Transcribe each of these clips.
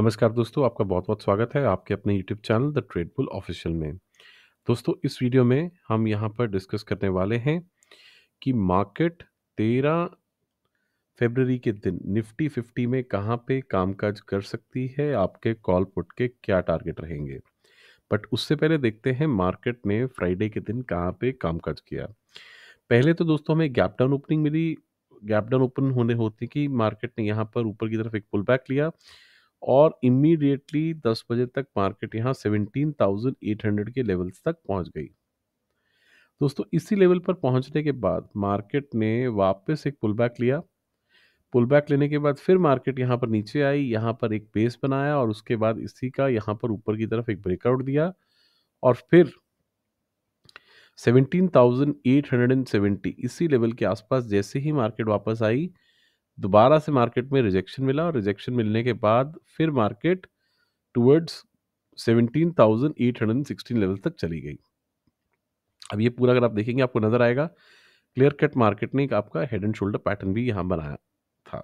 नमस्कार दोस्तों आपका बहुत बहुत स्वागत है आपके अपने YouTube channel the bull official में दोस्तों इस वीडियो में हम यहाँ पर डिस्कस करने वाले हैं कि मार्केट 13 फरवरी के दिन निफ्टी 50 में कहाँ पे कामकाज कर सकती है आपके कॉल पुट के क्या टारगेट रहेंगे बट उससे पहले देखते हैं मार्केट ने फ्राइडे के दिन कहाँ पे कामकाज किया पहले तो दोस्तों हमें गैप डाउन ओपनिंग मिली गैप डाउन ओपन होने होते कि मार्केट ने यहाँ पर ऊपर की तरफ एक पुल बैक लिया और इमीडिएटली 10 बजे तक मार्केट यहाँ 17,800 के लेवल्स तक पहुँच गई दोस्तों इसी लेवल पर पहुँचने के बाद मार्केट ने वापस एक पुल बैक लिया पुल बैक लेने के बाद फिर मार्केट यहाँ पर नीचे आई यहाँ पर एक बेस बनाया और उसके बाद इसी का यहाँ पर ऊपर की तरफ एक ब्रेकआउट दिया और फिर 17,870 इसी लेवल के आसपास जैसे ही मार्केट वापस आई दोबारा से मार्केट में रिजेक्शन मिला और रिजेक्शन मिलने के बाद फिर market towards seventeen thousand eight hundred sixteen level तक चली गई अब ये पूरा अगर आप देखेंगे आपको नज़र आएगा क्लियर कट मार्केट ने आपका हेड एंड शोल्डर पैटर्न भी यहाँ बनाया था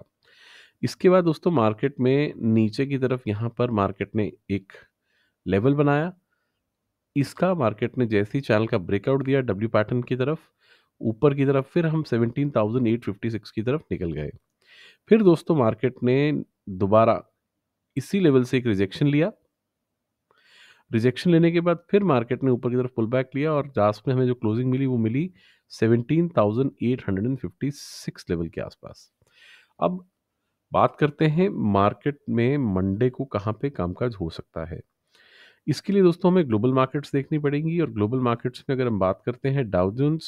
इसके बाद दोस्तों मार्केट में नीचे की तरफ यहाँ पर मार्केट ने एक लेवल बनाया इसका मार्केट ने जैसे ही चैनल का ब्रेकआउट दिया डब्ल्यू पैटर्न की तरफ ऊपर की तरफ फिर हम seventeen thousand eight fifty six की तरफ निकल गए फिर दोस्तों मार्केट ने दोबारा इसी लेवल से एक रिजेक्शन लिया रिजेक्शन लेने के बाद फिर मार्केट ने ऊपर की तरफ पुल बैक लिया और लास्ट में हमें जो क्लोजिंग मिली वो मिली 17,856 लेवल के आसपास अब बात करते हैं मार्केट में मंडे को कहाँ पे कामकाज हो सकता है इसके लिए दोस्तों हमें ग्लोबल मार्केट्स देखनी पड़ेंगी और ग्लोबल मार्केट्स में अगर हम बात करते हैं डाउजेंस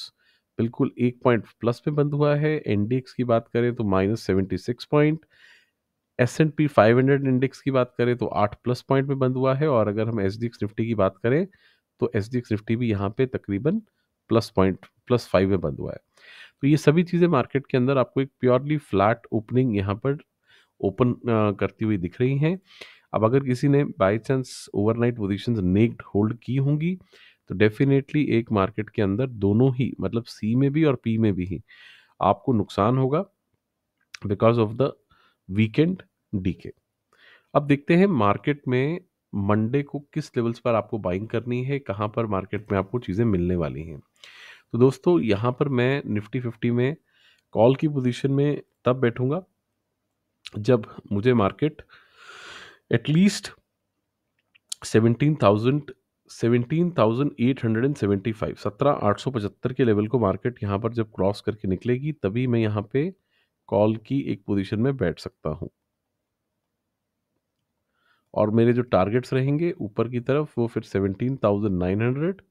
बिल्कुल एक पॉइंट प्लस में बंद हुआ है इंडेक्स की बात करें तो minus seventy six point S and P five hundred index की बात करें तो आठ प्लस पॉइंट में बंद हुआ है और अगर हम एस डी एक्स निफ्टी की बात करें तो एस डी एक्स निफ्टी भी यहाँ पे तकरीबन प्लस पॉइंट प्लस फाइव में बंद हुआ है तो ये सभी चीज़ें मार्केट के अंदर आपको एक प्योरली फ्लैट ओपनिंग यहाँ पर ओपन करती हुई दिख रही हैं अब अगर किसी ने by chance overnight position naked hold की होंगी तो डेफिनेटली एक मार्केट के अंदर दोनों ही मतलब सी में भी और पी में भी ही आपको नुकसान होगा बिकॉज ऑफ द वीकेंड डी के अब देखते हैं मार्केट में मंडे को किस लेवल्स पर आपको बाइंग करनी है कहाँ पर मार्केट में आपको चीज़ें मिलने वाली हैं तो दोस्तों यहाँ पर मैं निफ्टी फिफ्टी में कॉल की पोजीशन में तब बैठूंगा जब मुझे market at least seventeen thousand seventeen thousand eight hundred and seventy five सत्रह आठ सौ पचहत्तर के लेवल को मार्केट यहाँ पर जब क्रॉस करके निकलेगी तभी मैं यहाँ पे कॉल की एक पोजीशन में बैठ सकता हूँ और मेरे जो टारगेट्स रहेंगे ऊपर की तरफ वो फिर सेवनटीन थाउजेंड नाइन हंड्रेड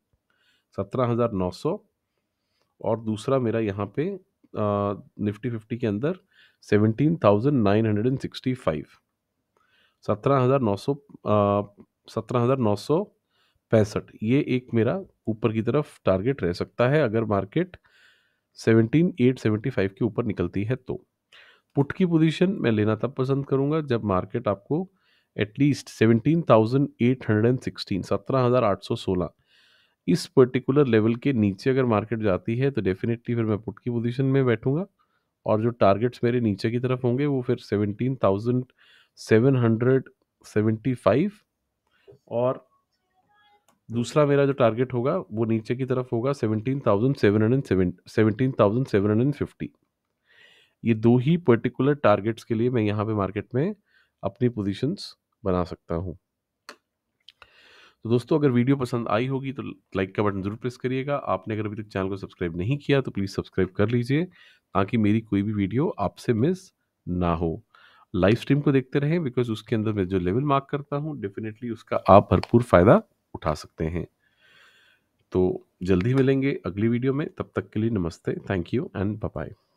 सत्रह हज़ार नौ सौ और दूसरा मेरा यहाँ पे निफ्टी फिफ्टी के अंदर seventeen thousand nine hundred and sixty five सत्रह हज़ार नौ सौ सत्रह हज़ार नौ सौ पैंसठ ये एक मेरा ऊपर की तरफ टारगेट रह सकता है अगर market seventeen eight seventy five के ऊपर निकलती है तो पुट की पोजीशन मैं लेना तब पसंद करूंगा जब मार्केट आपको at least seventeen thousand eight hundred and sixteen सत्रह हज़ार आठ सौ सोलह इस पर्टिकुलर लेवल के नीचे अगर मार्केट जाती है तो डेफिनेटली फिर मैं पुट की पोजीशन में बैठूंगा और जो टारगेट्स मेरे नीचे की तरफ होंगे वो फिर seventeen thousand seven hundred seventy five और दूसरा मेरा जो टारगेट होगा वो नीचे की तरफ होगा seventeen thousand seven hundred seventeen thousand seven hundred fifty ये दो ही पर्टिकुलर टारगेट्स के लिए मैं यहाँ पे मार्केट में अपनी पोजीशंस बना सकता हूँ तो दोस्तों अगर वीडियो पसंद आई होगी तो लाइक का बटन ज़रूर प्रेस करिएगा आपने अगर अभी तक चैनल को सब्सक्राइब नहीं किया तो प्लीज़ सब्सक्राइब कर लीजिए ताकि मेरी कोई भी वीडियो आपसे मिस ना हो लाइव स्ट्रीम को देखते रहें बिकॉज उसके अंदर मैं जो लेवल मार्क करता हूँ डेफिनेटली उसका आप भरपूर फ़ायदा उठा सकते हैं तो जल्दी मिलेंगे अगली वीडियो में तब तक के लिए नमस्ते थैंक यू एंड बाय